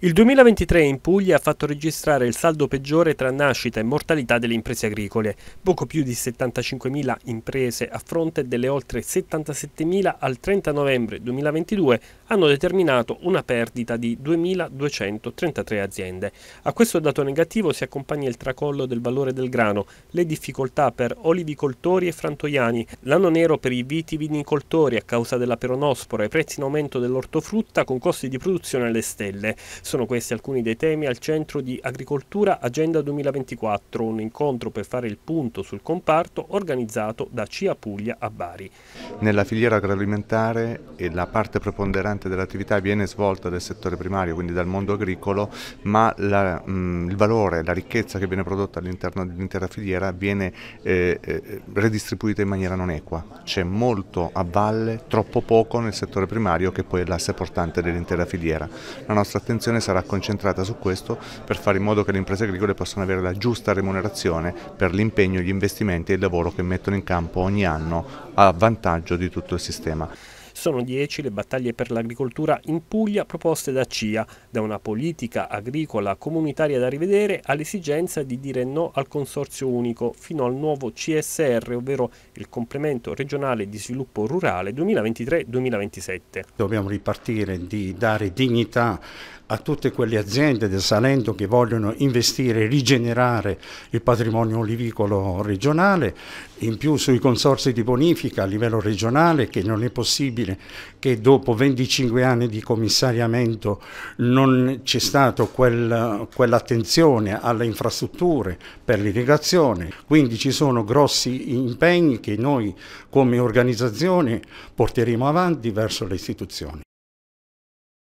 Il 2023 in Puglia ha fatto registrare il saldo peggiore tra nascita e mortalità delle imprese agricole, poco più di 75.000 imprese a fronte delle oltre 77.000 al 30 novembre 2022 hanno determinato una perdita di 2.233 aziende. A questo dato negativo si accompagna il tracollo del valore del grano, le difficoltà per olivicoltori e frantoiani, l'anno nero per i vitivinicoltori a causa della peronospora e i prezzi in aumento dell'ortofrutta con costi di produzione alle stelle. Sono questi alcuni dei temi al centro di Agricoltura Agenda 2024, un incontro per fare il punto sul comparto organizzato da CIA Puglia a Bari. Nella filiera agroalimentare la parte preponderante importante dell'attività viene svolta dal settore primario, quindi dal mondo agricolo, ma la, mh, il valore, la ricchezza che viene prodotta all'interno dell'intera filiera viene eh, eh, redistribuita in maniera non equa. C'è molto a valle, troppo poco nel settore primario che poi è l'asse portante dell'intera filiera. La nostra attenzione sarà concentrata su questo per fare in modo che le imprese agricole possano avere la giusta remunerazione per l'impegno, gli investimenti e il lavoro che mettono in campo ogni anno a vantaggio di tutto il sistema. Sono 10 le battaglie per l'agricoltura in Puglia proposte da CIA, da una politica agricola comunitaria da rivedere all'esigenza di dire no al consorzio unico fino al nuovo CSR, ovvero il complemento regionale di sviluppo rurale 2023-2027. Dobbiamo ripartire di dare dignità a tutte quelle aziende del Salento che vogliono investire e rigenerare il patrimonio olivicolo regionale, in più sui consorsi di bonifica a livello regionale che non è possibile che dopo 25 anni di commissariamento non c'è stata quel, quell'attenzione alle infrastrutture per l'irrigazione, quindi ci sono grossi impegni che noi come organizzazione porteremo avanti verso le istituzioni.